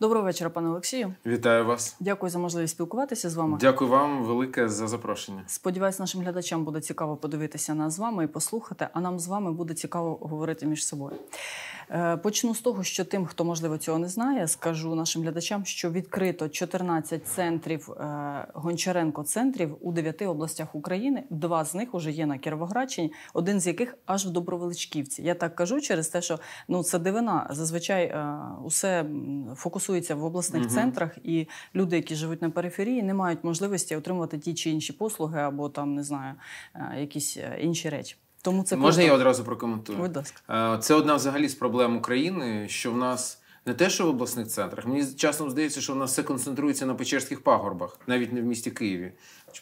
Доброго вечора, пане Олексію. Вітаю вас. Дякую за можливість спілкуватися з вами. Дякую вам велике за запрошення. Сподіваюсь, нашим глядачам буде цікаво подивитися нас з вами і послухати. А нам з вами буде цікаво говорити між собою. Е, почну з того, що тим, хто можливо цього не знає, скажу нашим глядачам, що відкрито 14 центрів е, Гончаренко центрів у 9 областях України. Два з них уже є на Кіровоградщині, один з яких аж в Добровеличківці. Я так кажу через те, що ну це дивина. Зазвичай е, усе фокусується фіксується в обласних угу. центрах, і люди, які живуть на периферії, не мають можливості отримувати ті чи інші послуги або там не знаю е, якісь е, інші речі. Тому це можна просто... я одразу прокоментую. Будь ласка. Е, це одна взагалі з проблем України, що в нас не те, що в обласних центрах. Мені часом здається, що в нас все концентрується на Печерських пагорбах, навіть не в місті Києві.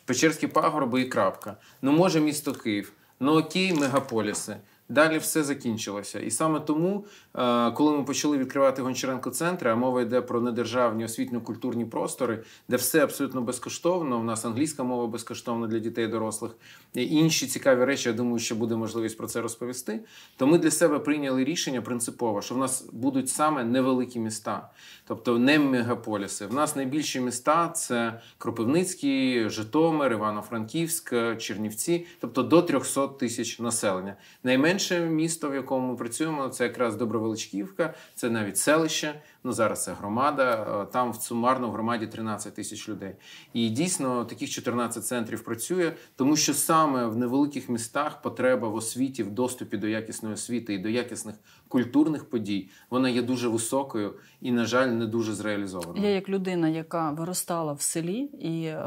Печерські пагорби і крапка. Ну може місто Київ, ну окей, мегаполіси. Далі все закінчилося, і саме тому, е, коли ми почали відкривати Гончаренко центри, а мова йде про недержавні освітньо-культурні простори, де все абсолютно безкоштовно. У нас англійська мова безкоштовна для дітей, і дорослих і інші цікаві речі. Я думаю, що буде можливість про це розповісти. То ми для себе прийняли рішення принципово, що в нас будуть саме невеликі міста, тобто не мегаполіси. В нас найбільші міста це Кропивницький, Житомир, Івано-Франківськ, Чернівці, тобто до 300 тисяч населення. Найменше найменше місто, в якому ми працюємо, це якраз Добровеличківка, це навіть селище. Ну зараз це громада. Е, там в сумарно в громаді 13 тисяч людей. І дійсно таких 14 центрів працює, тому що саме в невеликих містах потреба в освіті, в доступі до якісної освіти і до якісних культурних подій вона є дуже високою і, на жаль, не дуже зреалізована. Я як людина, яка виростала в селі, і е,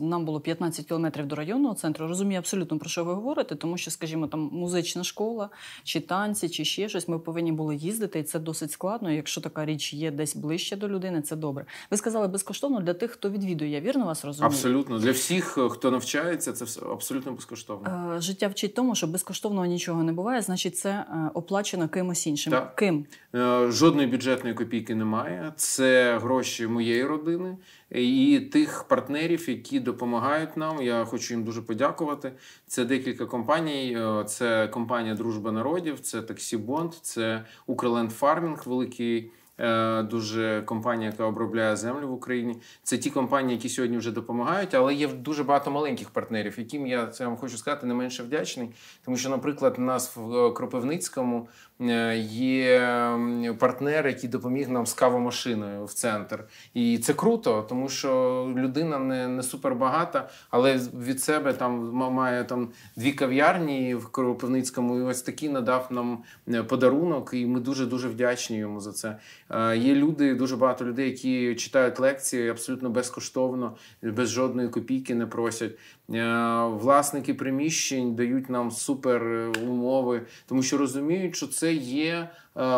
нам було 15 кілометрів до районного центру, розумію абсолютно про що ви говорите, тому що, скажімо, там музична школа, чи танці, чи ще щось, ми повинні були їздити, і це досить складно безплатно. Якщо така річ є десь ближче до людини, це добре. Ви сказали безкоштовно для тих, хто відвідує. Я вірно вас розумію? Абсолютно для всіх, е, хто навчається, це все абсолютно безкоштовно. Е, життя вчить тому, що безкоштовного нічого не буває, значить, це е, оплачено кимось іншим. Так. Ким жодної бюджетної копійки немає. Це гроші моєї родини і тих партнерів, які допомагають нам. Я хочу їм дуже подякувати. Це декілька компаній. Е, це компанія Дружба народів, це Таксі Бонд, це Укрленд Фармінг, великий. Е, дуже компанія, яка обробляє землю в Україні. Це ті компанії, які сьогодні вже допомагають, але є дуже багато маленьких партнерів, яким я це вам хочу сказати не менше вдячний. Тому що, наприклад, у нас в е, Кропивницькому е, є партнер, який допоміг нам з кавомашиною в центр. І це круто, тому що людина не не супербагата, але від себе там має там дві кав'ярні в Кропивницькому. і Ось такий надав нам подарунок, і ми дуже дуже вдячні йому за це. Е, є люди, дуже багато людей, які читають лекції абсолютно безкоштовно, без жодної копійки не просять. Е, власники приміщень дають нам супер е, умови, тому що розуміють, що це є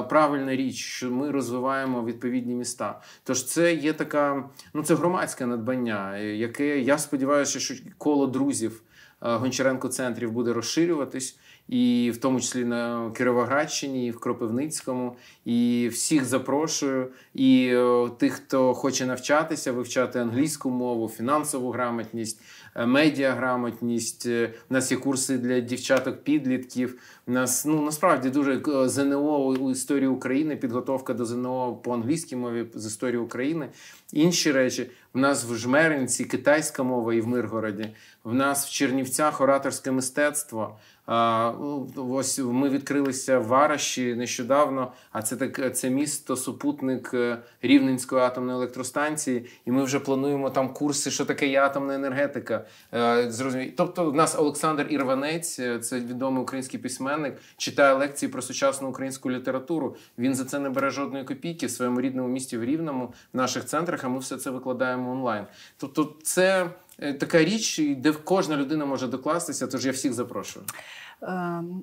правильна річ, що ми розвиваємо відповідні міста. Тож це є така, ну це громадське надбання, яке я сподіваюся, що коло друзів Е, Гончаренко центрів буде розширюватись, і в тому числі на Кіровоградщині, і в Кропивницькому. І всіх запрошую. І е, тих, хто хоче навчатися, вивчати англійську мову, фінансову грамотність, е, медіаграмотність. У нас є курси для дівчаток-підлітків. У Нас ну насправді дуже ЗНО у історії України, підготовка до ЗНО по англійській мові з історії України. Інші речі У нас в Жмеринці китайська мова і в Миргороді. В нас в Чернівцях ораторське мистецтво. Ну, ось ми відкрилися в Вараші нещодавно. А це так це місто, супутник е, Рівненської атомної електростанції, і ми вже плануємо там курси, що таке є атомна енергетика. Е, Зрозуміло. Тобто, в нас Олександр Ірванець, е, це відомий український письменник, читає лекції про сучасну українську літературу. Він за це не бере жодної копійки в своєму рідному місті в Рівному, в наших центрах. А ми все це викладаємо онлайн. Тобто, це. Е, така річ, де кожна людина може докластися. Тож я всіх запрошую. Ем,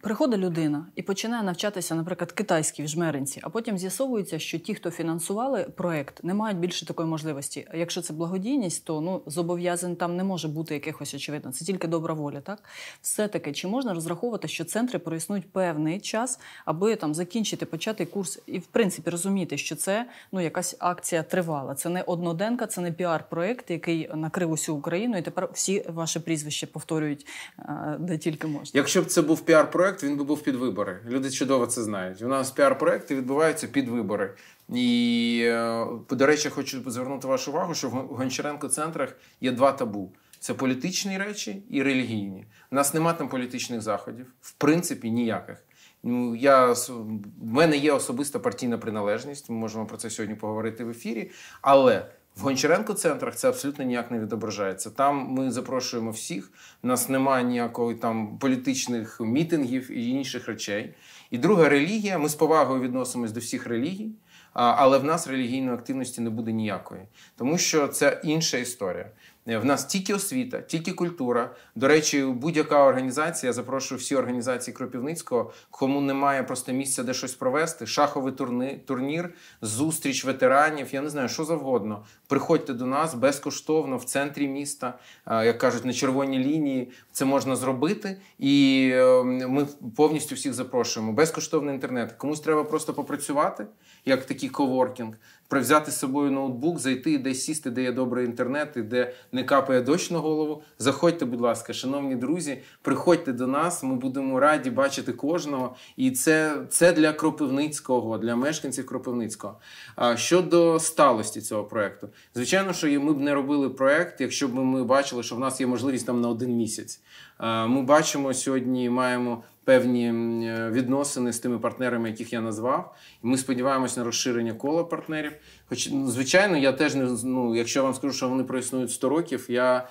Приходить людина і починає навчатися, наприклад, китайській в жмеринці, а потім з'ясовується, що ті, хто фінансували проект, не мають більше такої можливості. А якщо це благодійність, то ну зобов'язань там не може бути якихось очевидно. Це тільки добра воля. Так все таки, чи можна розраховувати, що центри проіснують певний час, аби там закінчити почати курс і в принципі розуміти, що це ну якась акція тривала. Це не одноденка, це не піар-проект, який накрив усю Україну, і тепер всі ваші прізвища повторюють е, де тільки можна. Якщо б це був піар-проект, проект він би був під вибори. Люди чудово це знають. У нас піар-проекти відбуваються під вибори. І, е, до речі, хочу звернути вашу увагу, що в Гончаренко центрах є два табу: це політичні речі і релігійні. У нас нема там політичних заходів, в принципі, ніяких. Ну, я в мене є особиста партійна приналежність. Ми можемо про це сьогодні поговорити в ефірі, але в Гончаренко центрах це абсолютно ніяк не відображається. Там ми запрошуємо всіх. У нас немає ніякої там політичних мітингів і інших речей. І друга релігія. Ми з повагою відносимось до всіх релігій, але в нас релігійної активності не буде ніякої, тому що це інша історія. Е, в нас тільки освіта, тільки культура. До речі, будь-яка організація. Я запрошую всі організації Кропівницького, кому немає просто місця, де щось провести. Шаховий турни, турнір, зустріч ветеранів. Я не знаю, що завгодно. Приходьте до нас безкоштовно в центрі міста, як кажуть, на червоній лінії. Це можна зробити, і ем, ми повністю всіх запрошуємо. Безкоштовний інтернет. Комусь треба просто попрацювати, як такий коворкінг привзяти з собою ноутбук, зайти і десь сісти, де є добрий інтернет, і де не капає дощ на голову. Заходьте, будь ласка, шановні друзі, приходьте до нас. Ми будемо раді бачити кожного. І це це для Кропивницького, для мешканців Кропивницького. А щодо сталості цього проекту, звичайно, що ми б не робили проект, якщо б ми бачили, що в нас є можливість там на один місяць. Е, ми бачимо сьогодні, маємо певні е, відносини з тими партнерами, яких я назвав. Ми сподіваємось на розширення кола партнерів. Хоч, звичайно, я теж не ну, якщо вам скажу, що вони проіснують 100 років, я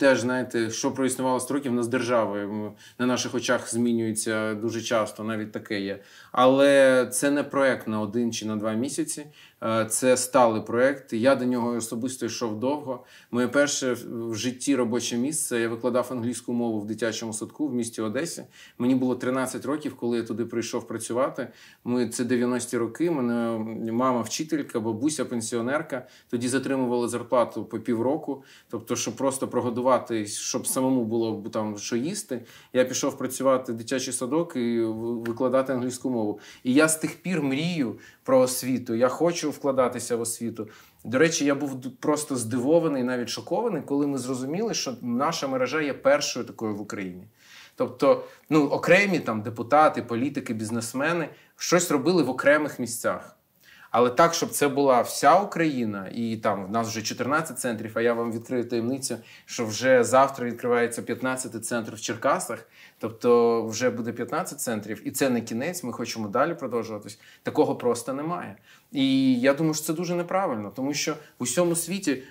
теж знаєте, що проіснувало 100 років, в нас держави на наших очах змінюється дуже часто, навіть таке є. Але це не проект на один чи на два місяці. Е, це сталий проект. Я до нього особисто йшов довго. Моє перше в житті робоче місце. Я викладав англійську мову в дитячому садку в місті Одесі. Мені було 13 років, коли я туди прийшов працювати. Ми це 90-ті роки. Мене мама, вчителька, бабуся, пенсіонерка. Тоді затримували зарплату по півроку. Тобто, щоб просто прогодувати, щоб самому було там що їсти. Я пішов працювати в дитячий садок і викладати англійську мову. І я з тих пір мрію про освіту. Я хочу вкладатися в освіту. До речі, я був просто здивований, навіть шокований, коли ми зрозуміли, що наша мережа є першою такою в Україні. Тобто, ну окремі там депутати, політики, бізнесмени щось робили в окремих місцях. Але так, щоб це була вся Україна, і там в нас вже 14 центрів. А я вам відкрию таємницю, що вже завтра відкривається 15 центр в Черкасах. Тобто, вже буде 15 центрів, і це не кінець. Ми хочемо далі продовжуватись. Такого просто немає. І я думаю, що це дуже неправильно, тому що в усьому світі е,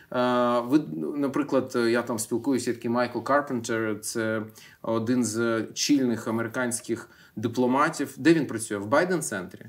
ви, наприклад, е, я там спілкуюся. такий Майкл Карпентер, це один з чільних американських дипломатів. Де він працює? В Байден центрі,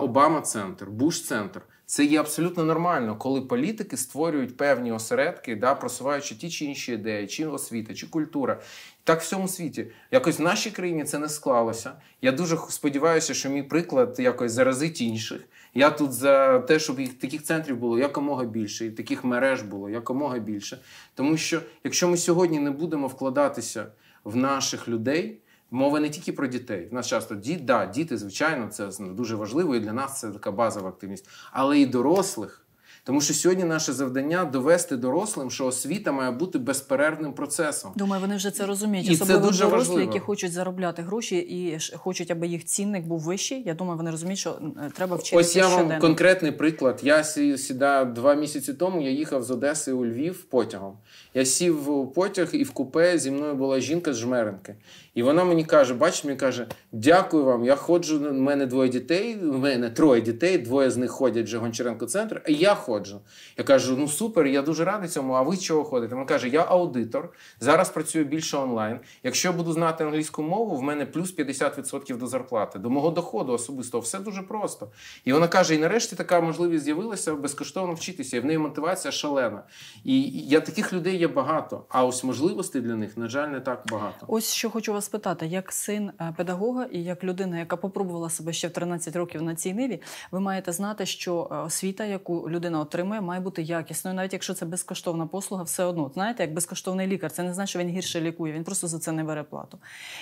Обама центр, Буш центр. Це є абсолютно нормально, коли політики створюють певні осередки, да, просуваючи ті чи інші ідеї, чи освіта, чи культура. Так в всьому світі. Якось в нашій країні це не склалося. Я дуже сподіваюся, що мій приклад якось заразить інших. Я тут за те, щоб їх таких центрів було якомога більше, і таких мереж було якомога більше. Тому що якщо ми сьогодні не будемо вкладатися в наших людей, мова не тільки про дітей. В нас часто діти, да, діти, звичайно, це дуже важливо, і для нас це така базова активність, але і дорослих. Тому що сьогодні наше завдання довести дорослим, що освіта має бути безперервним процесом. Думаю, вони вже це розуміють. І Особливо це дуже дорослі, важливо. які хочуть заробляти гроші і хочуть, аби їх цінник був вищий. Я думаю, вони розуміють, що е, треба вчитися. Ось я щоденно. вам конкретний приклад. Я сідаю два місяці тому. Я їхав з Одеси у Львів потягом. Я сів в потяг і в купе зі мною була жінка з жмеренки. І вона мені каже: бачиш, мені каже, дякую вам. Я ходжу. У мене двоє дітей, у мене троє дітей, двоє з них ходять вже Гончаренко центр, а я ходжу. Я кажу: ну супер, я дуже радий цьому. А ви чого ходите? Вона каже, я аудитор, зараз працюю більше онлайн. Якщо я буду знати англійську мову, в мене плюс 50% до зарплати, до мого доходу особисто. Все дуже просто. І вона каже: і нарешті така можливість з'явилася безкоштовно вчитися. І в неї мотивація шалена. І я таких людей є багато, а ось можливостей для них, на жаль, не так багато. Ось що хочу вас питати: як син е, педагога і як людина, яка попробувала себе ще в 13 років на цій ниві, ви маєте знати, що е, освіта, яку людина отримує, має бути якісною, навіть якщо це безкоштовна послуга, все одно знаєте, як безкоштовний лікар, це не значить, що він гірше лікує, він просто за це не бере плату.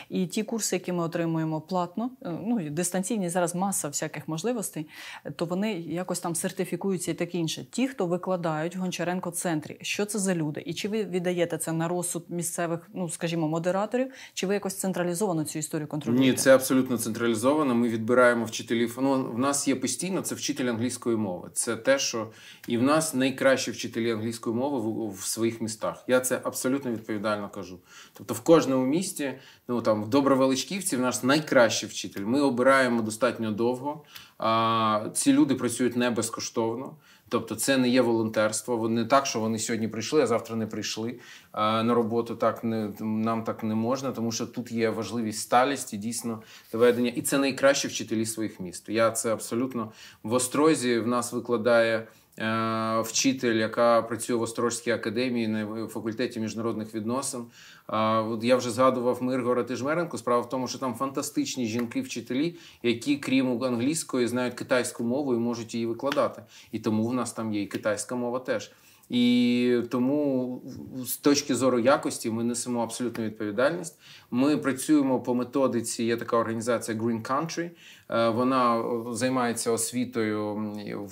І ті курси, які ми отримуємо платно, е, ну дистанційні зараз маса всяких можливостей, то вони якось там сертифікуються і таке інше. Ті, хто викладають в Гончаренко центрі, що це за люди і чи ви віддаєте це на розсуд місцевих, ну скажімо, модераторів, чи ви якось централізовано цю історію контролюєте? Ні, це абсолютно централізовано. Ми відбираємо вчителів. Ну в нас є постійно це вчитель англійської мови. Це те, що і в нас найкращі вчителі англійської мови в, в своїх містах. Я це абсолютно відповідально кажу. Тобто, в кожному місті, ну там в Добровеличківці, в нас найкращий вчитель. Ми обираємо достатньо довго. А, Ці люди працюють не безкоштовно. Тобто, це не є волонтерство. Вони так, що вони сьогодні прийшли, а завтра не прийшли на роботу. Так не нам так не можна, тому що тут є важливість сталість і дійсно доведення. І це найкращі вчителі своїх міст. Я це абсолютно в острозі в нас викладає. Е, вчитель, яка працює в Острожській академії на факультеті міжнародних відносин. Е, я вже згадував Миргора Тижмеренко. Справа в тому, що там фантастичні жінки-вчителі, які, крім англійської, знають китайську мову і можуть її викладати. І тому в нас там є і китайська мова теж. І тому з точки зору якості ми несемо абсолютну відповідальність. Ми працюємо по методиці. Є така організація Green Country. Е, вона е, займається освітою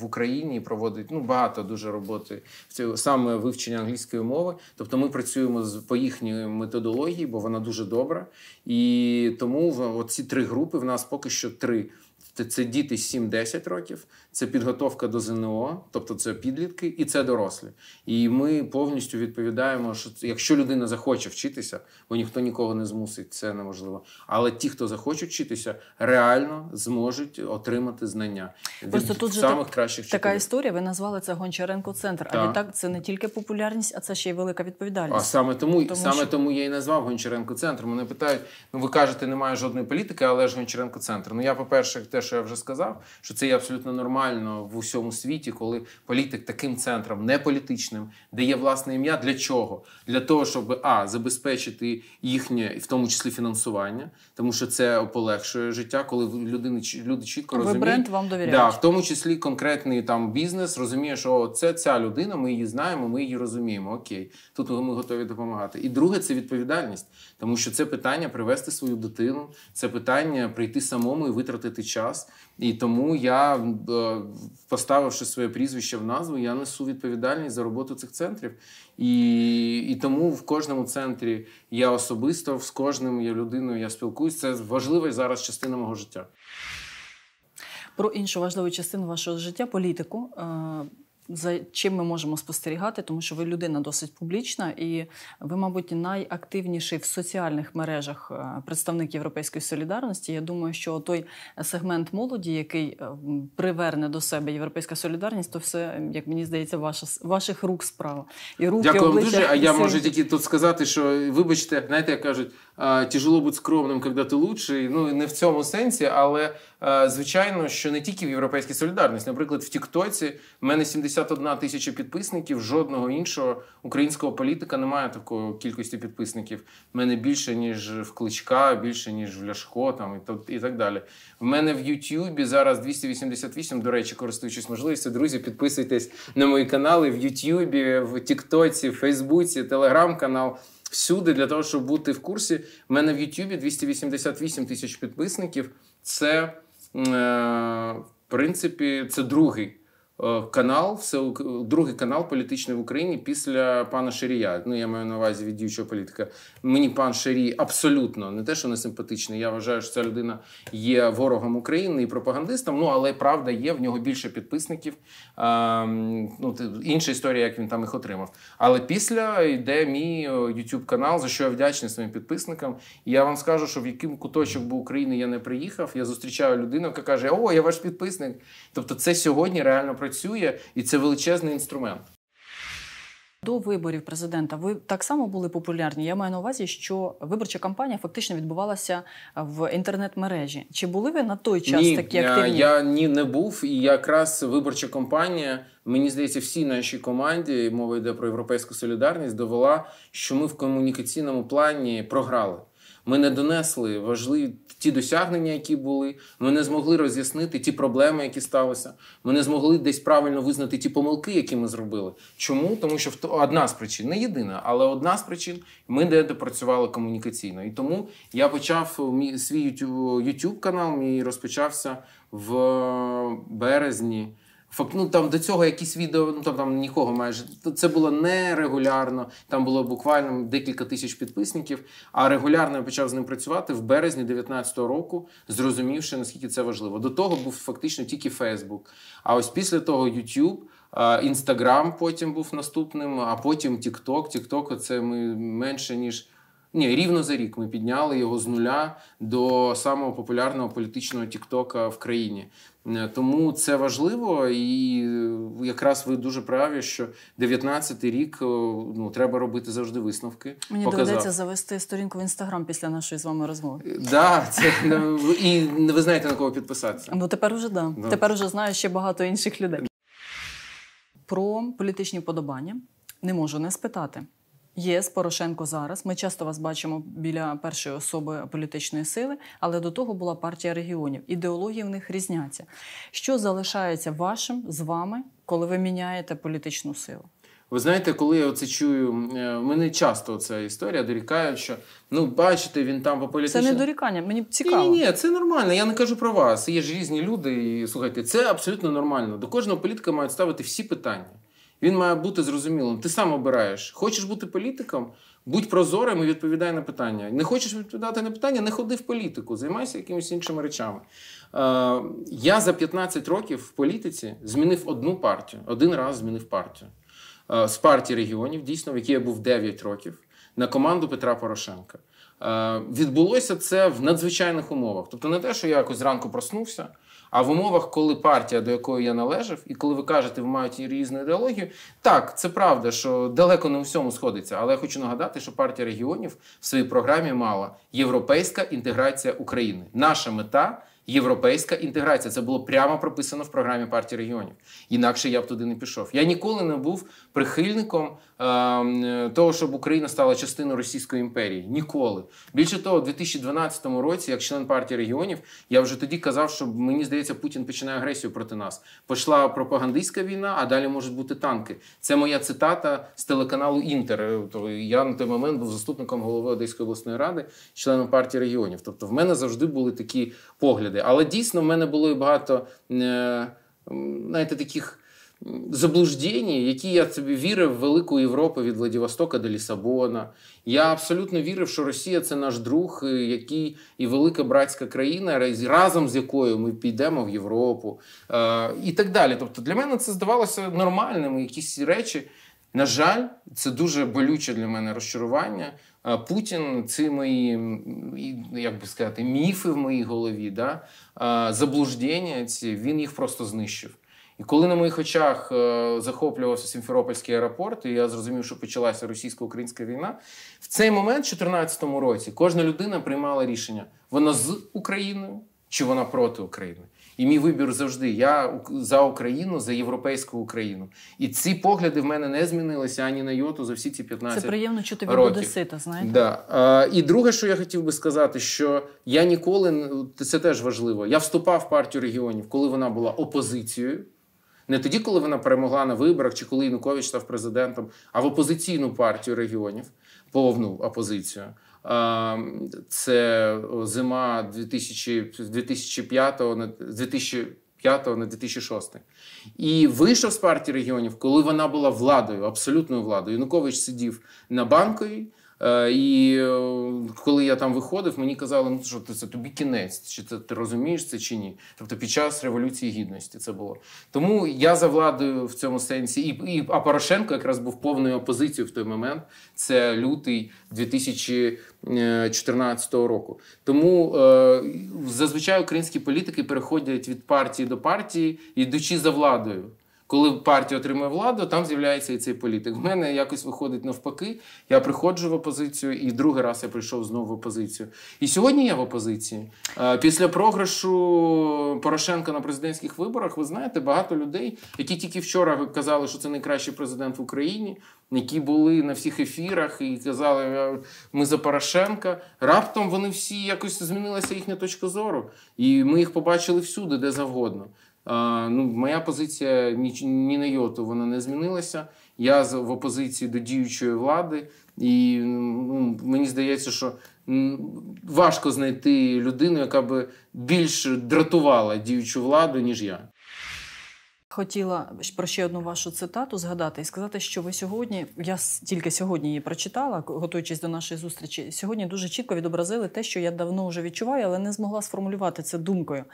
в Україні, проводить ну багато дуже роботи саме вивчення англійської мови. Тобто, ми працюємо з по їхньої методології, бо вона дуже добра. І тому ці три групи в нас поки що три це діти 7-10 років, це підготовка до ЗНО, тобто це підлітки, і це дорослі. І ми повністю відповідаємо, що якщо людина захоче вчитися, бо ніхто нікого не змусить, це неможливо. Але ті, хто захочуть вчитися, реально зможуть отримати знання Просто від тут самих же кращих вчителів. така історія. Ви назвали це Гончаренко Центр. А відтак це не тільки популярність, а це ще й велика відповідальність. А саме тому, тому саме що... тому я і назвав Гончаренко Центр. Мене питають: ну ви кажете, немає жодної політики, але ж Гончаренко Центр. Ну я, по перше, теж що я вже сказав, що це є абсолютно нормально в усьому світі, коли політик таким центром, не політичним, дає власне ім'я. Для чого? Для того, щоб а забезпечити їхнє, в тому числі фінансування, тому що це полегшує життя, коли людини люди чітко Ви розуміють. бренд вам довіряють. Да, в тому числі конкретний там бізнес розуміє, що це ця людина, ми її знаємо, ми її розуміємо. Окей, тут ми готові допомагати. І друге, це відповідальність, тому що це питання привести свою дитину, це питання прийти самому і витратити час час. І тому я, е, поставивши своє прізвище в назву, я несу відповідальність за роботу цих центрів. І і тому в кожному центрі я особисто з кожним я людиною я спілкуюся. Це важлива зараз частина мого життя. Про іншу важливу частину вашого життя політику. Е, за чим ми можемо спостерігати, тому що ви людина досить публічна, і ви, мабуть, найактивніший в соціальних мережах е, представник європейської солідарності. Я думаю, що той сегмент молоді, який е, приверне до себе європейська солідарність, то все як мені здається, ваша ваших рук справа і руки Дякую обличчя, дуже. А я можу тільки тут сказати, що вибачте, знаєте, як кажуть. Е, тяжело бути скромним, коли ти лучший. Ну не в цьому сенсі, але е, звичайно, що не тільки в європейській солідарності. Наприклад, в Тіктоці в мене 71 тисяча підписників. Жодного іншого українського політика немає такої кількості підписників. В мене більше ніж в кличка, більше ніж в Ляшко. Там і так далі. В мене в Ютюбі зараз 288, До речі, користуючись можливістю, друзі, підписуйтесь на мої канали в Ютюбі, в Тіктоці, в Фейсбуці, Телеграм-канал всюди для того, щоб бути в курсі. У мене в Ютубі 288 тисяч підписників. Це, е, в принципі, це другий. Е, канал, все другий канал політичний в Україні після пана Ширія. Ну я маю на увазі від діючого політика. Мені пан Ширій абсолютно не те, що не симпатичний. Я вважаю, що ця людина є ворогом України і пропагандистом. Ну але правда є в нього більше підписників. А, ем, ну інша історія, як він там їх отримав. Але після йде мій е, youtube канал, за що я вдячний своїм підписникам. І я вам скажу, що в яким куточок би України я не приїхав. Я зустрічаю людину, яка каже: О, я ваш підписник. Тобто, це сьогодні реально працює, і це величезний інструмент. До виборів президента ви так само були популярні. Я маю на увазі, що виборча кампанія фактично відбувалася в інтернет-мережі. Чи були ви на той час ні, такі активні? Е, я ні не був. І якраз виборча кампанія, мені здається, всі нашій команді мова йде про європейську солідарність, довела, що ми в комунікаційному плані програли. Ми не донесли важливі ті досягнення, які були. Ми не змогли роз'яснити ті проблеми, які сталися. Ми не змогли десь правильно визнати ті помилки, які ми зробили. Чому? Тому що одна з причин, не єдина, але одна з причин ми не допрацювали комунікаційно. І тому я почав е, свій YouTube е, канал. Мій розпочався в е, березні. Факт, ну там до цього якісь відео, ну там там нікого майже це було нерегулярно. Там було буквально декілька тисяч підписників. А регулярно я почав з ним працювати в березні 2019 року, зрозумівши наскільки це важливо. До того був фактично тільки Фейсбук. А ось після того YouTube. Інстаграм потім був наступним, а потім Тікток. Тікток це ми менше ніж ні, рівно за рік ми підняли його з нуля до самого популярного політичного Тіктока в країні. Е, тому це важливо, і е, якраз ви дуже праві, що 19-й рік е, ну треба робити завжди висновки. Мені показав. доведеться завести сторінку в інстаграм після нашої з вами розмови. Да, це ну, і ви знаєте на кого підписатися. Ну тепер уже да. да. Тепер уже знаю ще багато інших людей. Про політичні подобання не можу не спитати. ЄС Порошенко зараз. Ми часто вас бачимо біля першої особи політичної сили, але до того була партія регіонів. Ідеології в них різняться. Що залишається вашим з вами, коли ви міняєте політичну силу? Ви знаєте, коли я це чую, е, мене часто ця історія Дорікає, що ну бачите, він там по політичному... Це не дорікання, мені цікаво. Ні, ні, це нормально. Я не кажу про вас. Є ж різні люди, і слухайте, це абсолютно нормально. До кожного політика мають ставити всі питання. Він має бути зрозумілим. Ти сам обираєш. Хочеш бути політиком? Будь прозорим і відповідай на питання. Не хочеш відповідати на питання, не ходи в політику, займайся якимись іншими речами. Е, Я за 15 років в політиці змінив одну партію. Один раз змінив партію е, з партії регіонів, дійсно, в якій я був 9 років, на команду Петра Порошенка. Е, Відбулося це в надзвичайних умовах. Тобто, не те, що я якось зранку проснувся. А в умовах, коли партія, до якої я належав, і коли ви кажете, ви мають різну ідеологію, так це правда, що далеко не у всьому сходиться. Але я хочу нагадати, що партія регіонів в своїй програмі мала європейська інтеграція України. Наша мета. Європейська інтеграція це було прямо прописано в програмі партії регіонів. Інакше я б туди не пішов. Я ніколи не був прихильником е, того, щоб Україна стала частиною Російської імперії. Ніколи. Більше того, у 2012 році, як член партії регіонів, я вже тоді казав, що мені здається, Путін починає агресію проти нас. Пішла пропагандистська війна, а далі можуть бути танки. Це моя цитата з телеканалу Інтер. Тобто я на той момент був заступником голови Одеської обласної ради, членом партії регіонів. Тобто, в мене завжди були такі погляди людей. Але дійсно в мене було і багато е, знаєте, таких заблуждень, які я собі вірив в велику Європу від Владивостока до Лісабона. Я абсолютно вірив, що Росія це наш друг, е, який і велика братська країна, разом з якою ми підемо в Європу е, і так далі. Тобто, для мене це здавалося нормальним, якісь речі. На жаль, це дуже болюче для мене розчарування. Путін ці мої, як би сказати, міфи в моїй голові, да? заблуждення ці, він їх просто знищив. І коли на моїх очах е, захоплювався Сімферопольський аеропорт, і я зрозумів, що почалася російсько-українська війна, в цей момент, в 2014 році, кожна людина приймала рішення: вона з Україною чи вона проти України. І мій вибір завжди: я за Україну, за європейську Україну. І ці погляди в мене не змінилися ані на йоту за всі ці 15 років. Це приємно чути від Одесита, знаєте? Да. А, І друге, що я хотів би сказати, що я ніколи це теж важливо. Я вступав в партію регіонів, коли вона була опозицією. Не тоді, коли вона перемогла на виборах, чи коли Янукович став президентом, а в опозиційну партію регіонів, повну опозицію. Це зима 2005 на 2005 на 2006. І вийшов з партії регіонів, коли вона була владою, абсолютною владою. Янукович сидів на банковій, Е, і е, коли я там виходив, мені казали, ну що це тобі кінець, чи це ти розумієш це чи ні? Тобто під час революції гідності це було. Тому я за владою в цьому сенсі, і і а Порошенко якраз був повною опозицією в той момент. Це лютий 2014 е, року. Тому е, зазвичай українські політики переходять від партії до партії, йдучи за владою. Коли партія отримує владу, там з'являється і цей політик. В мене якось виходить навпаки. Я приходжу в опозицію, і другий раз я прийшов знову в опозицію. І сьогодні я в опозиції. Е, після програшу Порошенка на президентських виборах, ви знаєте, багато людей, які тільки вчора казали, що це найкращий президент в Україні, які були на всіх ефірах і казали, «Е, ми за Порошенка. Раптом вони всі якось змінилася їхня точка зору, і ми їх побачили всюди, де завгодно. Ну, моя позиція ні, ні на йоту вона не змінилася. Я в опозиції до діючої влади, і ну, мені здається, що важко знайти людину, яка би більше дратувала діючу владу, ніж я хотіла про ще одну вашу цитату згадати і сказати, що ви сьогодні, я тільки сьогодні її прочитала, готуючись до нашої зустрічі. Сьогодні дуже чітко відобразили те, що я давно вже відчуваю, але не змогла сформулювати це думкою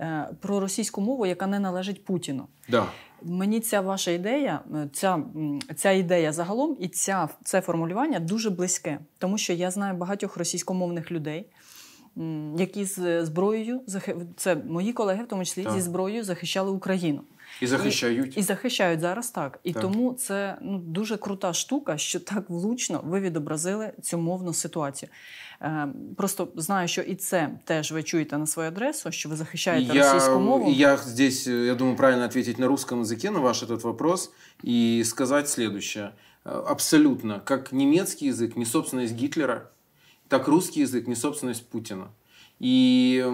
е, про російську мову, яка не належить Путіну. Да. Мені ця ваша ідея, е, ця ця ідея загалом і ця, це формулювання дуже близьке, тому що я знаю багатьох російськомовних людей. Які з е, зброєю це мої колеги, в тому числі так. зі зброєю захищали Україну. І захищають і, і захищають зараз так. І так. тому це ну дуже крута штука, що так влучно ви відобразили цю мовну ситуацію. Е, Просто знаю, що і це теж ви чуєте на свою адресу, що ви захищаєте я, російську мову. Я здесь, е, я думаю, правильно ответить на русском языке на ваш этот вопрос і сказати следующее. Э, абсолютно, как немецкий язык не собственность Гитлера, так русский язык не собственность Путина. И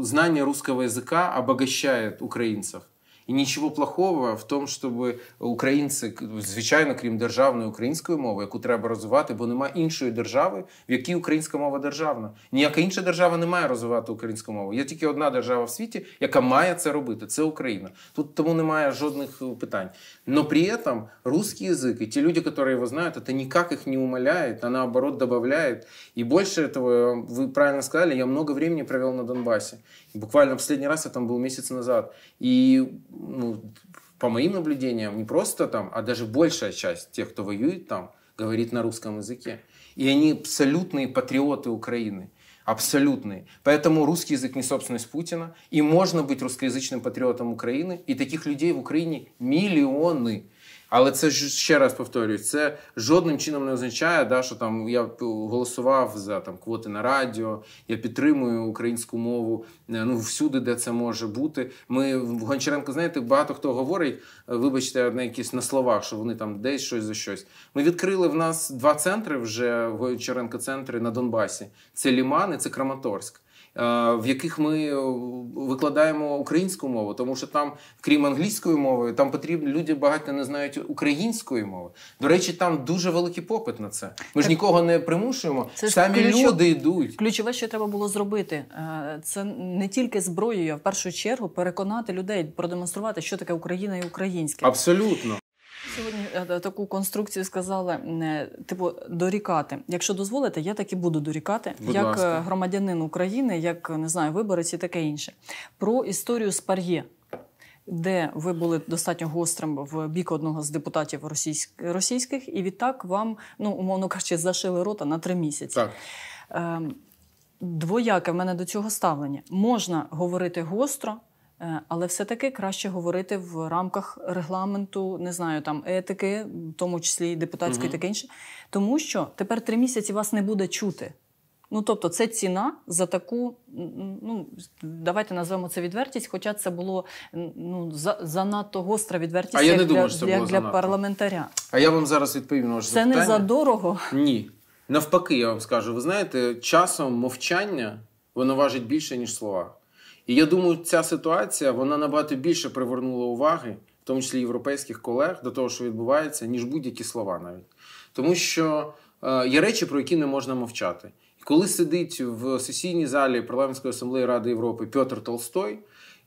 знание русского языка обогащает украинцев. І нічого плохого в тому, щоб українці, звичайно, крім державної української мови, яку треба розвивати, бо немає іншої держави, в якій українська мова державна. Ніяка інша держава не має розвивати українську мову. Є тільки одна держава в світі, яка має це робити. Це Україна. Тут тому немає жодних е, питань. Но при этом русский язык и те люди, которые его знают, это никак их не умаляет, а наоборот добавляет. И больше этого, вы правильно сказали, я много времени провел на Донбассе. Буквально последний раз я там был месяц назад. И ну, по моим наблюдениям, не просто там, а даже большая часть тех, кто воюет там, говорит на русском языке. И они абсолютные патриоты Украины. Абсолютные. Поэтому русский язык не собственность Путина. И можно быть русскоязычным патриотом Украины. И таких людей в Украине миллионы. Але це ж ще раз повторюю, це жодним чином не означає, да, що там я голосував за там квоти на радіо, я підтримую українську мову е, ну всюди, де це може бути. Ми в Гончаренко, знаєте, багато хто говорить, е, вибачте, на якісь на словах, що вони там десь щось за щось. Ми відкрили в нас два центри вже в Гончаренко-центри на Донбасі. Це Лімани, це Краматорськ. Е, в яких ми е, викладаємо українську мову, тому що там, крім англійської мови, там потрібні люди багато не знають української мови. До речі, там дуже великий попит на це. Ми так, ж нікого не примушуємо. Це Самі ключ... люди йдуть. Ключове, що треба було зробити, е, це не тільки зброєю, а в першу чергу переконати людей, продемонструвати, що таке Україна і українське. Абсолютно. Сьогодні е, е, таку конструкцію сказали е, типу дорікати. Якщо дозволите, я так і буду дорікати Будь як ласка. громадянин України, як не знаю, виборець і таке інше. Про історію з пар'є. Де ви були достатньо гострим в бік одного з депутатів російських, і відтак вам, ну умовно кажучи, зашили рота на три місяці. Так. Ем, двояке в мене до цього ставлення. Можна говорити гостро, Е, але все-таки краще говорити в рамках регламенту, не знаю, там етики, в тому числі депутатської угу. таке інше. Тому що тепер три місяці вас не буде чути. Ну тобто, це ціна за таку, ну давайте назвемо це відвертість, хоча це було ну за занадто гостра відвертість а я не для, думаю, що це для, було для парламентаря. А я вам зараз відповім на ваше це запитання. не за дорого. Ні, навпаки, я вам скажу. Ви знаєте, часом мовчання воно важить більше ніж слова. І я думаю, ця ситуація вона набагато більше привернула уваги, в тому числі європейських колег, до того, що відбувається, ніж будь-які слова навіть. Тому що е, є речі, про які не можна мовчати. І коли сидить в сесійній залі парламентської асамблеї Ради Європи Пьотр Толстой,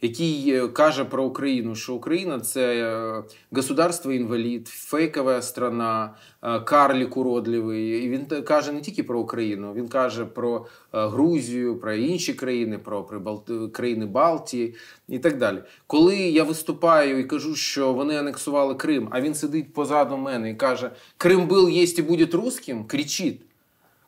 який е, каже про Україну, що Україна це е, государство інвалід, фейкова страна, е, карлік уродливий. І він каже не тільки про Україну, він каже про Грузію, про інші країни, про країни Балтії і так далі. Коли я виступаю і кажу, що вони анексували Крим, а він сидить позаду мене і каже: Крим був, є і буде русським, кричить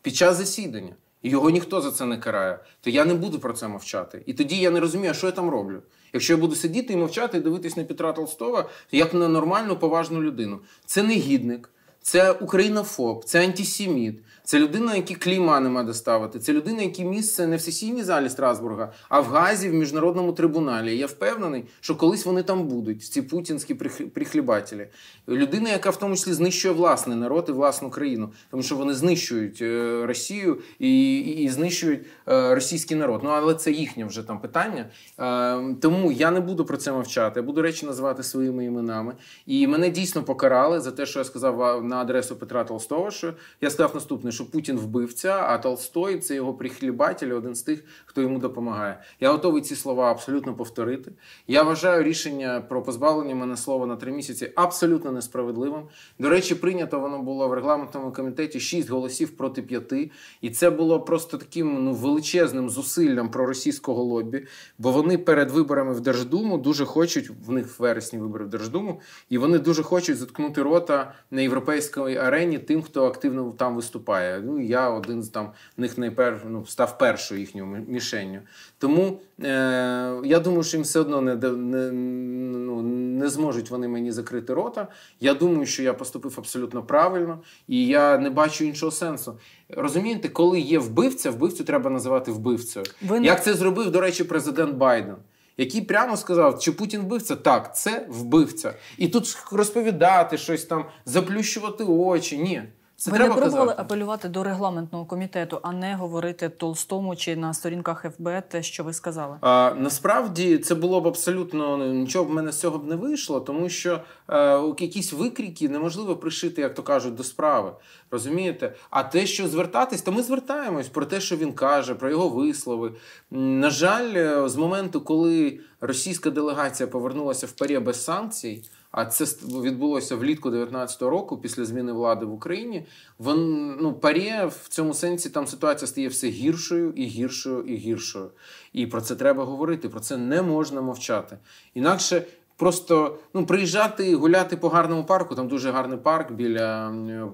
під час засідання і його ніхто за це не карає, то я не буду про це мовчати. І тоді я не розумію, що я там роблю. Якщо я буду сидіти і мовчати, і дивитись на Петра Толстого, як на нормальну поважну людину. Це негідник, це українофоб, це антисеміт. Це людина, які кліма нема доставити. Це людина, які місце не в сесійній залі Страсбурга, а в Газі в міжнародному трибуналі. Я впевнений, що колись вони там будуть. Ці путінські прихлібателі. Людина, яка в тому числі знищує власний народ і власну країну, тому що вони знищують е, Росію і, і, і знищують е, російський народ. Ну але це їхнє вже там питання. Е, тому я не буду про це мовчати. Я буду речі називати своїми іменами. І мене дійсно покарали за те, що я сказав на адресу Петра Толстого. Що я сказав наступне що Путін вбивця, а Толстой це його прихлібатель, один з тих, хто йому допомагає. Я готовий ці слова абсолютно повторити. Я вважаю рішення про позбавлення мене слова на три місяці абсолютно несправедливим. До речі, прийнято воно було в регламентному комітеті 6 голосів проти 5. і це було просто таким ну величезним зусиллям проросійського лобі, бо вони перед виборами в Держдуму дуже хочуть в них в вересні вибори в Держдуму, і вони дуже хочуть заткнути рота на європейській арені тим, хто активно там виступає грає. Ну я один з там них найпер ну, став першою їхньою мішенню. Тому е, я думаю, що їм все одно не не, ну, не зможуть вони мені закрити рота. Я думаю, що я поступив абсолютно правильно, і я не бачу іншого сенсу. Розумієте, коли є вбивця, вбивцю треба називати вбивцею. Ви Як це зробив, до речі, президент Байден? Який прямо сказав, чи Путін вбивця? Так, це вбивця, і тут розповідати щось там, заплющувати очі. Ні. Це Ви не пробували казати? апелювати до регламентного комітету, а не говорити Толстому чи на сторінках ФБ те, що ви сказали? А, Насправді це було б абсолютно ну, нічого в мене з цього б не вийшло, тому що е, якісь викріки неможливо пришити, як то кажуть, до справи. Розумієте? А те, що звертатись, то ми звертаємось про те, що він каже, про його вислови. На жаль, е, з моменту, коли російська делегація повернулася в парі без санкцій а це відбулося влітку 19-го року, після зміни влади в Україні. Вон, ну, парі в цьому сенсі там ситуація стає все гіршою і гіршою і гіршою. І про це треба говорити. Про це не можна мовчати. Інакше. Просто ну приїжджати гуляти по гарному парку. Там дуже гарний парк біля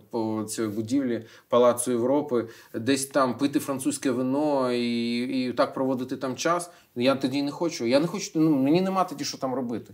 по цієї будівлі Палацу Європи, десь там пити французьке вино і і так проводити там час. Ну, я тоді не хочу. Я не хочу. Ну мені нема тоді, що там робити.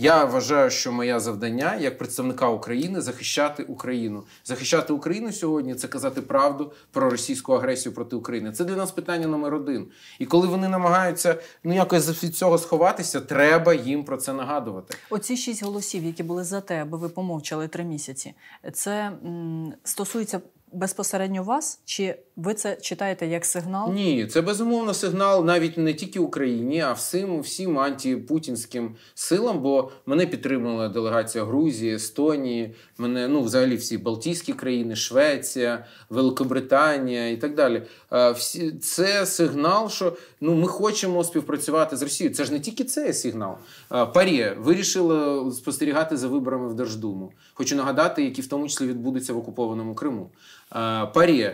Я вважаю, що моє завдання як представника України захищати Україну. Захищати Україну сьогодні це казати правду про російську агресію проти України. Це для нас питання номер один. І коли вони намагаються ну якось від цього сховатися, треба їм про це нагадувати. Оці шість голосів, які були за те, аби ви помовчали три місяці, це м, стосується безпосередньо вас, чи ви це читаєте як сигнал? Ні, це безумовно сигнал навіть не тільки Україні, а всім всім антипутінським силам. Бо мене підтримала делегація Грузії, Естонії, мене ну взагалі всі Балтійські країни, Швеція, Великобританія і так далі. Е, всі це сигнал, що ну ми хочемо співпрацювати з Росією. Це ж не тільки цей сигнал. Е, Парі вирішила спостерігати за виборами в Держдуму. Хочу нагадати, які в тому числі відбудуться в окупованому Криму. Е, парі,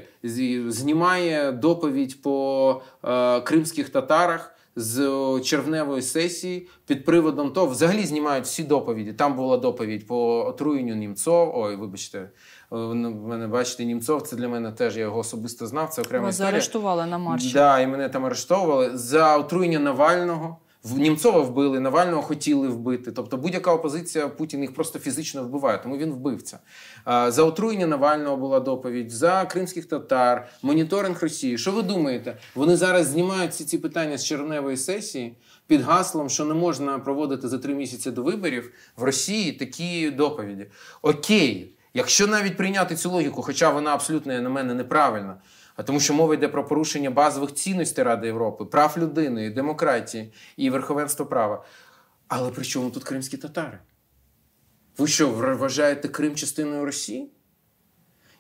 знімає доповідь по е, кримських татарах. З червневої сесії під приводом того взагалі знімають всі доповіді. Там була доповідь по отруєнню німцов. Ой, вибачте, е, ну, мене бачите, німцов. Це для мене теж я його особисто знав. Це окремо історія. заарештували на марші. Да, і мене там арештовували за отруєння Навального. Німцова вбили, Навального хотіли вбити. Тобто будь-яка опозиція Путін їх просто фізично вбиває, тому він вбивця. За отруєння Навального була доповідь, за кримських татар, моніторинг Росії. Що ви думаєте? Вони зараз знімають всі ці питання з червневої сесії під гаслом, що не можна проводити за три місяці до виборів в Росії такі доповіді. Окей, якщо навіть прийняти цю логіку, хоча вона абсолютно на мене неправильна. А тому, що мова йде про порушення базових цінностей Ради Європи, прав людини, демократії і верховенство права. Але при чому тут кримські татари? Ви що, вважаєте Крим частиною Росії?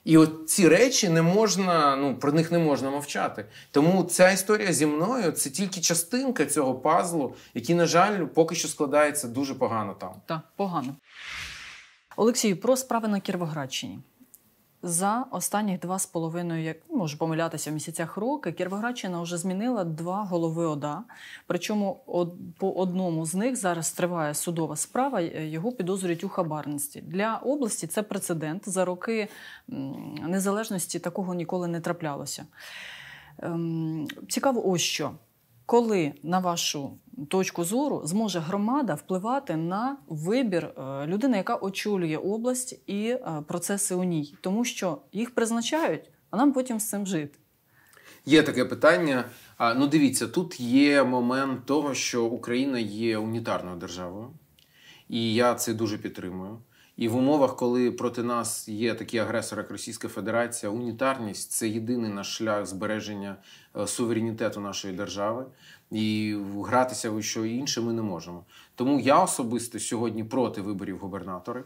І от ці речі не можна, ну про них не можна мовчати. Тому ця історія зі мною це тільки частинка цього пазлу, який, на жаль, поки що складається дуже погано там. Так, погано. Олексію, про справи на Кіровоградщині за останні два з половиною, як ну, можу помилятися в місяцях роки, Кіровоградщина вже змінила два голови ОДА. Причому по одному з них зараз триває судова справа. Е, його підозрюють у хабарності. для області. Це прецедент за роки незалежності такого ніколи не траплялося. Ем, цікаво, ось що коли, на вашу точку зору, зможе громада впливати на вибір е, людини, яка очолює область і е, процеси у ній, тому що їх призначають, а нам потім з цим жити? Є таке питання. Ну, дивіться, тут є момент того, що Україна є унітарною державою, і я це дуже підтримую. І в умовах, коли проти нас є такі агресори, як Російська Федерація, унітарність це єдиний наш шлях збереження е, суверенітету нашої держави, і гратися в що інше ми не можемо. Тому я особисто сьогодні проти виборів губернатори,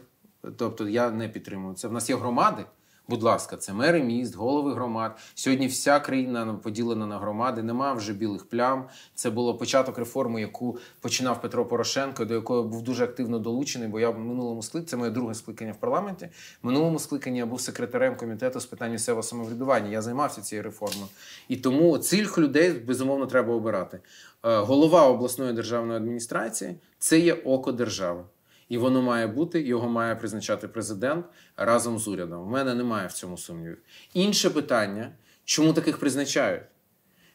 Тобто я не підтримую це. В нас є громади, Будь ласка, це мери міст, голови громад. Сьогодні вся країна поділена на громади. Немає вже білих плям. Це було початок реформи, яку починав Петро Порошенко, до якої був дуже активно долучений. Бо я в минулому скликанні, це моє друге скликання в парламенті. В Минулому скликанні я був секретарем комітету з питань місцевого самоврядування. Я займався цією реформою, і тому цих людей безумовно треба обирати. Е, голова обласної державної адміністрації це є око держави і воно має бути. Його має призначати президент разом з урядом. У мене немає в цьому сумнівів. Інше питання: чому таких призначають?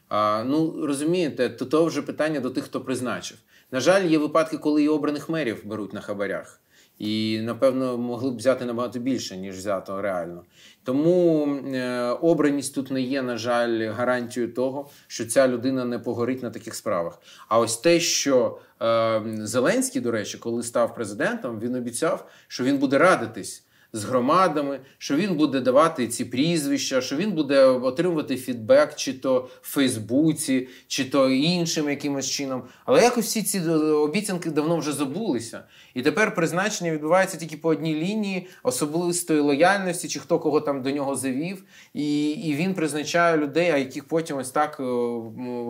А, Ну розумієте, то то вже питання до тих, хто призначив. На жаль, є випадки, коли і обраних мерів беруть на хабарях. І, напевно, могли б взяти набагато більше, ніж взято реально. Тому е, обраність тут не є, на жаль, гарантією того, що ця людина не погорить на таких справах. А ось те, що е, Зеленський, до речі, коли став президентом, він обіцяв, що він буде радитись з громадами, що він буде давати ці прізвища, що він буде отримувати фідбек, чи то в Фейсбуці, чи то іншим якимось чином. Але якось всі ці обіцянки давно вже забулися. І тепер призначення відбувається тільки по одній лінії, особистої лояльності, чи хто кого там до нього завів, і і він призначає людей, а яких потім ось так е,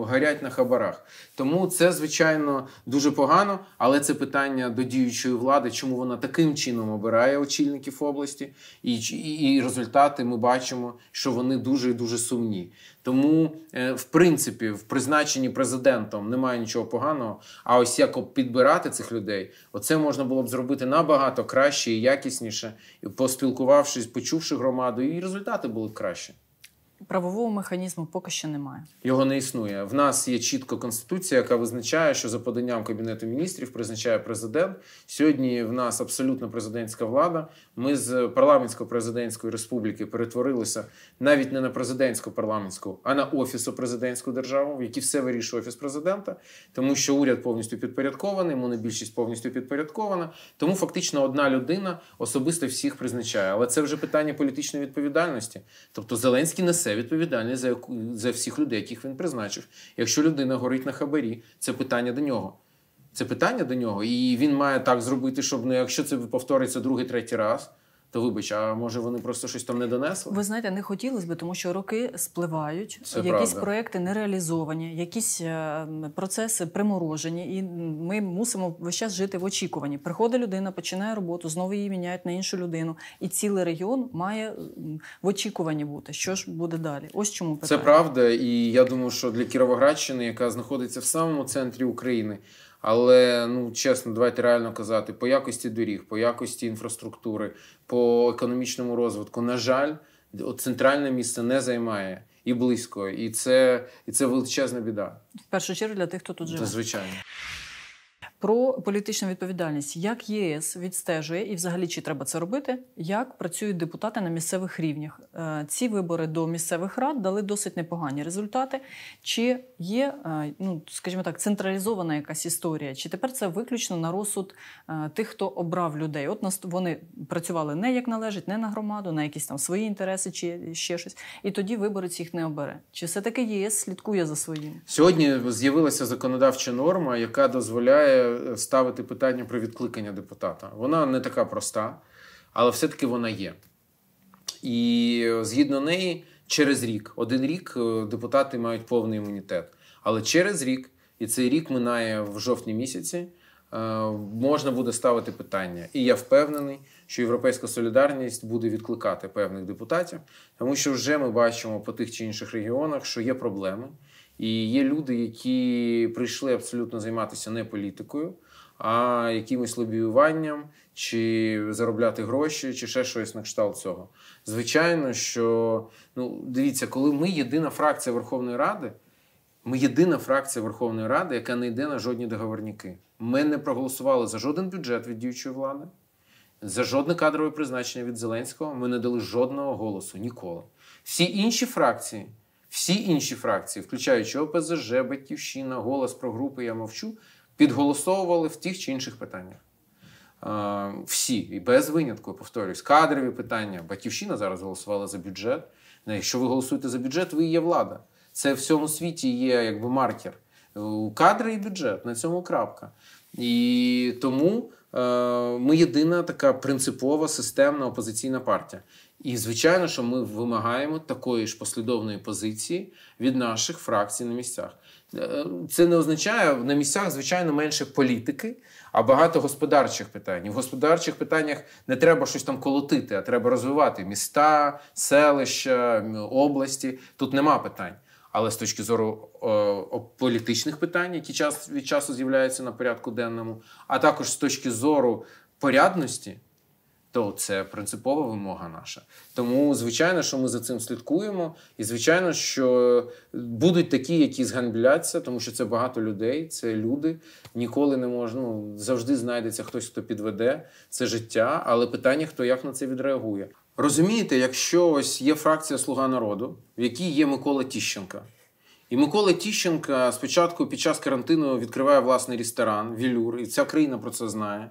гарять на хабарах. Тому це звичайно дуже погано, але це питання до діючої влади, чому вона таким чином обирає очільників ФОБ області, і і, і результати ми бачимо, що вони дуже дуже сумні. Тому, е, в принципі, в призначенні президентом немає нічого поганого. А ось як підбирати цих людей, оце можна було б зробити набагато краще і якісніше, поспілкувавшись, почувши громаду, і результати були б краще. Правового механізму поки що немає. Його не існує. В нас є чітко конституція, яка визначає, що за поданням кабінету міністрів призначає президент. Сьогодні в нас абсолютно президентська влада. Ми з парламентсько-президентської республіки перетворилися навіть не на президентську парламентську, а на офісу президентську державу, в якій все вирішує офіс президента, тому що уряд повністю підпорядкований, монобільшість повністю підпорядкована. Тому фактично одна людина особисто всіх призначає. Але це вже питання політичної відповідальності. Тобто Зеленський несе відповідальність за яку за всіх людей, яких він призначив. Якщо людина горить на хабарі, це питання до нього. Це питання до нього, і він має так зробити, щоб ну, якщо це повториться другий, третій раз то вибач, а може вони просто щось там не донесли? Ви знаєте, не хотілося б, тому що роки спливають, Це якісь правда. проекти не реалізовані, якісь е, процеси приморожені, і ми мусимо весь час жити в очікуванні. Приходить людина, починає роботу, знову її міняють на іншу людину, і цілий регіон має в очікуванні бути. Що ж буде далі? Ось чому питання. Це правда, і я думаю, що для Кіровоградщини, яка знаходиться в самому центрі України. Але ну чесно, давайте реально казати по якості доріг, по якості інфраструктури, по економічному розвитку, на жаль, центральне місце не займає і близько, і це і це величезна біда. В першу чергу для тих, хто тут живе. Звичайно про політичну відповідальність, як ЄС відстежує і, взагалі, чи треба це робити, як працюють депутати на місцевих рівнях. Е, ці вибори до місцевих рад дали досить непогані результати. Чи є, е, ну скажімо так, централізована якась історія? Чи тепер це виключно на розсуд е, тих, хто обрав людей? От нас вони працювали не як належить, не на громаду, на якісь там свої інтереси, чи ще щось, і тоді виборець їх не обере. Чи все таки ЄС слідкує за своїм сьогодні? З'явилася законодавча норма, яка дозволяє ставити питання про відкликання депутата. Вона не така проста, але все-таки вона є. І згідно неї, через рік, один рік е, депутати мають повний імунітет. Але через рік, і цей рік минає в жовтні місяці, е, можна буде ставити питання. І я впевнений, що Європейська солідарність буде відкликати певних депутатів, тому що вже ми бачимо по тих чи інших регіонах, що є проблеми. І є люди, які прийшли абсолютно займатися не політикою, а якимось лобіюванням, чи заробляти гроші, чи ще щось на кшталт цього. Звичайно, що ну дивіться, коли ми єдина фракція Верховної Ради, ми єдина фракція Верховної Ради, яка не йде на жодні договорники. Ми не проголосували за жоден бюджет від діючої влади, за жодне кадрове призначення від Зеленського. Ми не дали жодного голосу ніколи. Всі інші фракції. Всі інші фракції, включаючи ОПЗЖ, Батьківщина, Голос про групи Я мовчу, підголосовували в тих чи інших питаннях. Всі, і без винятку, повторюсь, кадрові питання. Батьківщина зараз голосувала за бюджет. Ну, якщо ви голосуєте за бюджет, ви є влада. Це в цьому світі є якби маркер. Кадри і бюджет на цьому крапка. І тому е, ми єдина така принципова системна опозиційна партія. І, звичайно, що ми вимагаємо такої ж послідовної позиції від наших фракцій на місцях. Е, це не означає на місцях, звичайно, менше політики, а багато господарчих питань. І в господарчих питаннях не треба щось там колотити, а треба розвивати міста, селища, області. Тут нема питань. Але з точки зору е, о, політичних питань, які час від часу з'являються на порядку денному, а також з точки зору порядності то це принципова вимога наша. Тому звичайно, що ми за цим слідкуємо, і звичайно, що будуть такі, які зганбляться, тому що це багато людей, це люди. Ніколи не можна ну, завжди знайдеться хтось, хто підведе це життя. Але питання хто як на це відреагує. Розумієте, якщо ось є фракція Слуга народу, в якій є Микола Тіщенка. І Микола Тіщенка спочатку під час карантину відкриває власний ресторан, Вілюр, і вся країна про це знає.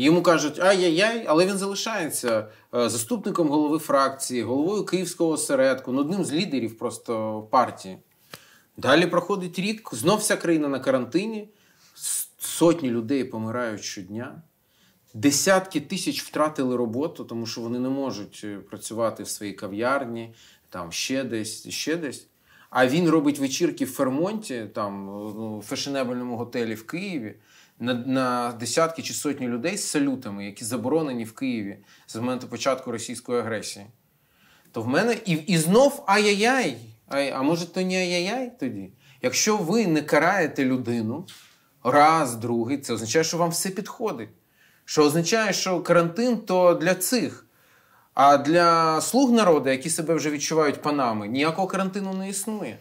Йому кажуть, ай-яй-яй, але він залишається е, заступником голови фракції, головою Київського осередку, ну одним з лідерів просто партії. Далі проходить рік, знов вся країна на карантині, сотні людей помирають щодня, десятки тисяч втратили роботу, тому що вони не можуть е, працювати в своїй кав'ярні, там ще десь, ще десь. А він робить вечірки в Фермонті, там, е, у ну, фешенебельному готелі в Києві на на десятки чи сотні людей з салютами, які заборонені в Києві з моменту початку російської агресії. То в мене і і знов ай-яй-яй. Ай, а може, то не ай-яй-яй тоді? Якщо ви не караєте людину раз, другий, це означає, що вам все підходить. Що означає, що карантин то для цих. А для слуг народу, які себе вже відчувають панами, ніякого карантину не існує.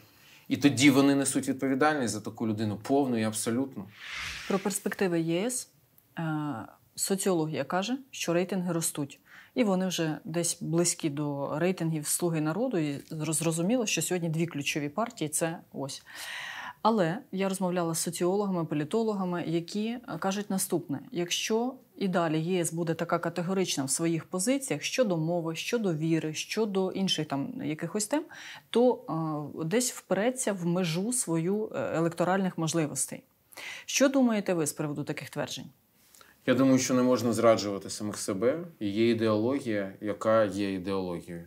І тоді вони несуть відповідальність за таку людину повну і абсолютно. Про перспективи ЄС е, соціологія каже, що рейтинги ростуть. І вони вже десь близькі до рейтингів Слуги народу. І зрозуміло, що сьогодні дві ключові партії це ось. Але я розмовляла з соціологами, політологами, які е, кажуть наступне: якщо і далі ЄС буде така категорична в своїх позиціях щодо мови, щодо віри, щодо інших там якихось тем, то е, десь впереться в межу свою е, електоральних можливостей. Що думаєте ви з приводу таких тверджень? Я думаю, що не можна зраджувати самих себе. Є ідеологія, яка є ідеологією.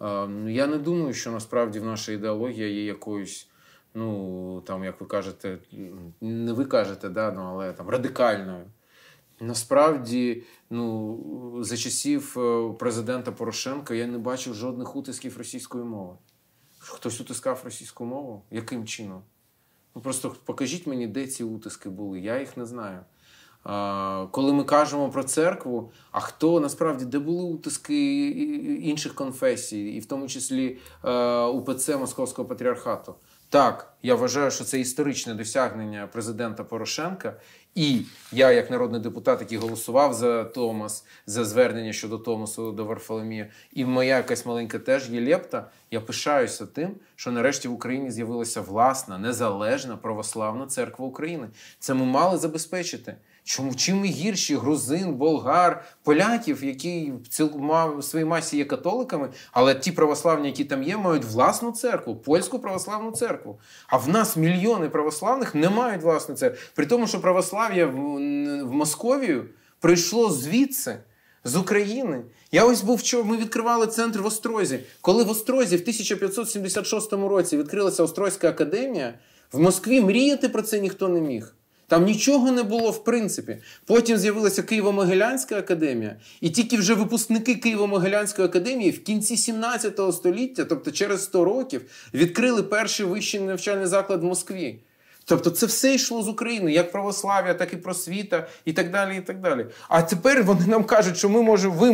Е, я не думаю, що насправді в наша ідеологія є якоюсь ну там, як ви кажете, не ви кажете, да, ну, але там радикальною. Насправді, ну, за часів е, президента Порошенка я не бачив жодних утисків російської мови. Хтось утискав російську мову? Яким чином? Ну просто покажіть мені, де ці утиски були. Я їх не знаю. А, коли ми кажемо про церкву, а хто насправді де були утиски інших конфесій, і в тому числі е, УПЦ Московського патріархату? Так, я вважаю, що це історичне досягнення президента Порошенка. І я, як народний депутат, який голосував за Томас, за звернення щодо Томасу до Варфоломія, і моя якась маленька теж є лепта. Я пишаюся тим, що нарешті в Україні з'явилася власна незалежна православна церква України. Це ми мали забезпечити. Чому чим і гірші грузин, болгар, поляків, які в цілком своїй масі є католиками, але ті православні, які там є, мають власну церкву, польську православну церкву. А в нас мільйони православних не мають власну церкву. При тому, що православ'я в, в Московію прийшло звідси. З України. Я ось був вчора, ми відкривали центр в Острозі. Коли в Острозі в 1576 році відкрилася Острозька академія, в Москві мріяти про це ніхто не міг. Там нічого не було в принципі. Потім з'явилася Києво-Могилянська академія, і тільки вже випускники Києво-Могилянської академії в кінці 17 століття, тобто через 100 років, відкрили перший вищий навчальний заклад в Москві. Тобто це все йшло з України, як православ'я, так і просвіта, і так далі. і так далі. А тепер вони нам кажуть, що ми можемо, ви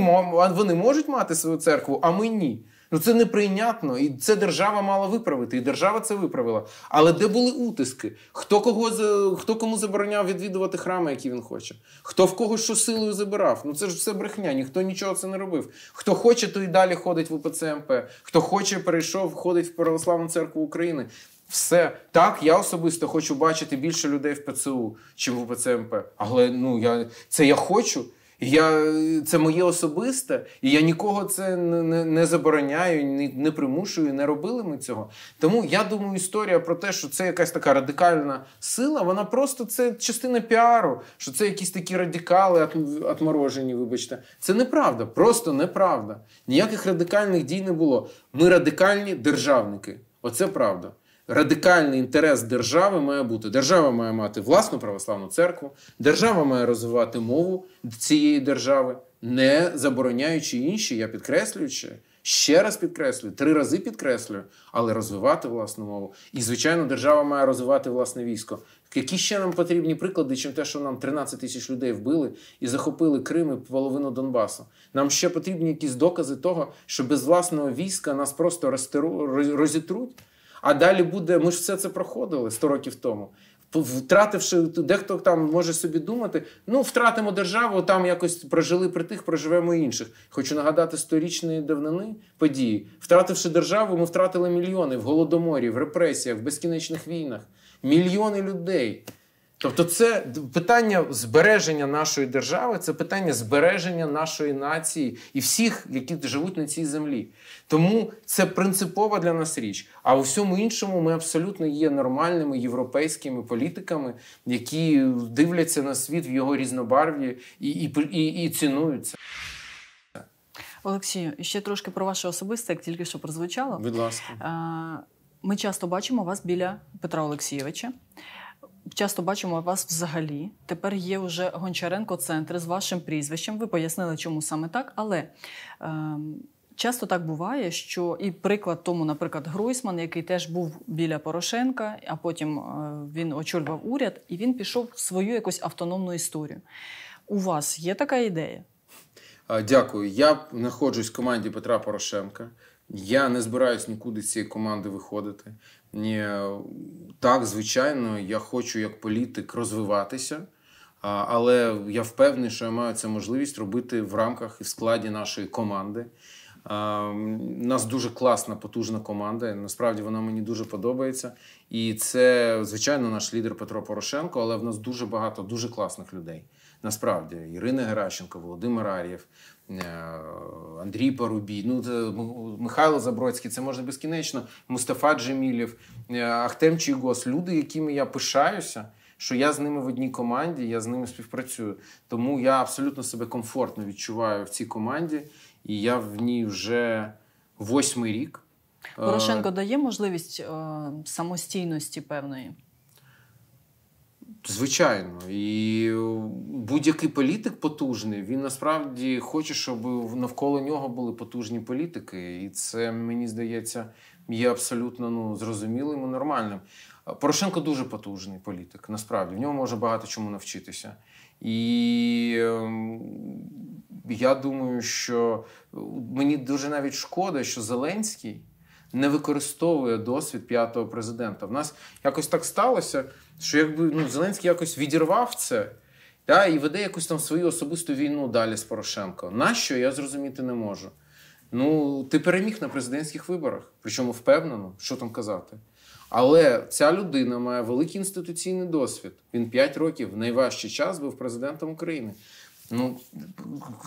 вони можуть мати свою церкву, а ми ні. Ну це неприйнятно, і це держава мала виправити, і держава це виправила. Але де були утиски? Хто кого хто кому забороняв відвідувати храми, які він хоче? Хто в кого що силою забирав? Ну це ж все брехня, ніхто нічого це не робив. Хто хоче, то і далі ходить в УПЦМП. Хто хоче, перейшов, ходить в Православну церкву України. Все так, я особисто хочу бачити більше людей в ПЦУ, чим в УПЦМП. Але ну я це я хочу. Я, Це моє особисте, і я нікого це не не, не забороняю, не, не примушую, не робили ми цього. Тому я думаю, історія про те, що це якась така радикальна сила, вона просто це частина піару, що це якісь такі радикали отморожені, вибачте. Це неправда, просто неправда. Ніяких радикальних дій не було. Ми радикальні державники. Оце правда радикальний інтерес держави має бути: держава має мати власну православну церкву, держава має розвивати мову цієї держави, не забороняючи інші, я підкреслюючи. Ще раз підкреслюю, три рази підкреслюю, але розвивати власну мову. І, звичайно, держава має розвивати власне військо. Які ще нам потрібні приклади, чим те, що нам 13 тисяч людей вбили і захопили Крим і половину Донбасу? Нам ще потрібні якісь докази того, що без власного війська нас просто розітруть. А далі буде, ми ж все це проходили 100 років тому. Втративши дехто там може собі думати, ну втратимо державу, там якось прожили при тих, проживемо інших. Хочу нагадати сторічної давнини події. Втративши державу, ми втратили мільйони в голодоморі, в репресіях, в безкінечних війнах, мільйони людей. Тобто, це питання збереження нашої держави, це питання збереження нашої нації і всіх, які живуть на цій землі. Тому це принципова для нас річ. А у всьому іншому ми абсолютно є нормальними європейськими політиками, які дивляться на світ в його різнобарві і, і, і, і цінуються. Олексію, ще трошки про ваше особисте, як тільки що прозвучало. Будь ласка, ми часто бачимо вас біля Петра Олексійовича часто бачимо вас взагалі. Тепер є вже Гончаренко-центр з вашим прізвищем. Ви пояснили, чому саме так, але. Ем... Часто так буває, що і приклад тому, наприклад, Гройсман, який теж був біля Порошенка, а потім е, він очолював уряд, і він пішов в свою якусь автономну історію. У вас є така ідея? Дякую. Я знаходжусь в команді Петра Порошенка. Я не збираюсь нікуди з цієї команди виходити. Так, звичайно, я хочу як політик розвиватися, але я впевнений, що я маю цю можливість робити в рамках і в складі нашої команди. У Нас дуже класна, потужна команда. Насправді вона мені дуже подобається. І це, звичайно, наш лідер Петро Порошенко, але в нас дуже багато дуже класних людей насправді Ірина Геращенко, Володимир Ар'єв, е, Андрій Парубій, ну Михайло Забродський, це можна безкінечно. Мустафа Джемілів, е, Ахтем Чуйгос, люди, якими я пишаюся. Що я з ними в одній команді, я з ними співпрацюю. Тому я абсолютно себе комфортно відчуваю в цій команді, і я в ній вже восьмий рік. Е, Порошенко дає можливість е, самостійності певної. Звичайно, і будь-який політик потужний, він насправді хоче, щоб навколо нього були потужні політики. І це, мені здається, є абсолютно ну, зрозумілим і нормальним. Порошенко дуже потужний політик, насправді в нього може багато чому навчитися. І ем, я думаю, що е, мені дуже навіть шкода, що Зеленський не використовує досвід п'ятого президента. В нас якось так сталося, що якби ну Зеленський якось відірвав це та, і веде якусь там свою особисту війну далі з Порошенко. Нащо я зрозуміти не можу. Ну, ти переміг на президентських виборах, причому впевнено, що там казати. Але ця людина має великий інституційний досвід. Він 5 років в найважчий час був президентом України. Ну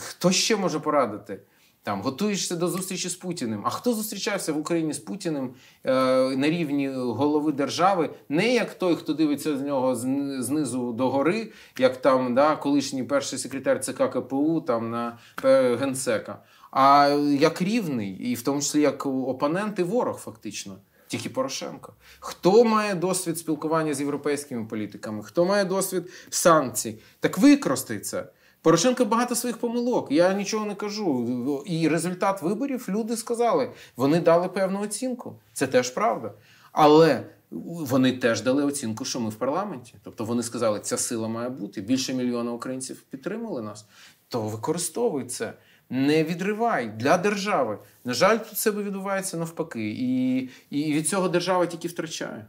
хто ще може порадити? Там готуєшся до зустрічі з Путіним. А хто зустрічався в Україні з Путіним е, на рівні голови держави? Не як той, хто дивиться з нього знизу до гори, як там да, колишній перший секретар ЦК КПУ там на е, генсека, а як рівний, і в тому числі як опонент і ворог, фактично. Тільки Порошенко. Хто має досвід спілкування з європейськими політиками, хто має досвід санкцій, так використай це. Порошенко багато своїх помилок. Я нічого не кажу. І результат виборів люди сказали, вони дали певну оцінку. Це теж правда. Але вони теж дали оцінку, що ми в парламенті. Тобто вони сказали, ця сила має бути. Більше мільйона українців підтримали нас. То використовуй це. Не відривай для держави. На жаль, тут себе відбувається навпаки, і, і від цього держава тільки втрачає.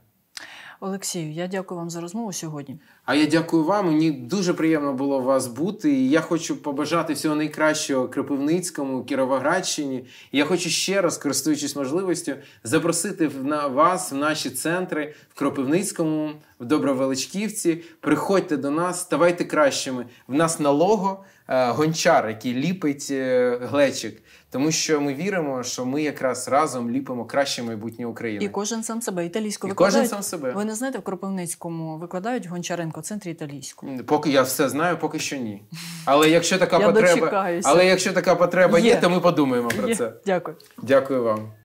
Олексію, я дякую вам за розмову сьогодні. А я дякую вам. Мені дуже приємно було вас бути. І Я хочу побажати всього найкращого Кропивницькому, Кіровоградщині. І Я хочу ще раз, користуючись можливістю, запросити на вас в наші центри в Кропивницькому, в Добровеличківці. Приходьте до нас, ставайте кращими. В нас налого е, гончар, який ліпить е, глечик. Тому що ми віримо, що ми якраз разом ліпимо краще майбутнє України. І кожен сам себе італійську І кожен сам себе. Ви не знаєте, в Кропивницькому викладають гончаринку у центрі італійського. Поки я все знаю, поки що ні. Але якщо така я потреба, дочекаюся. але якщо така потреба є, є то ми подумаємо про є. це. Дякую. Дякую вам.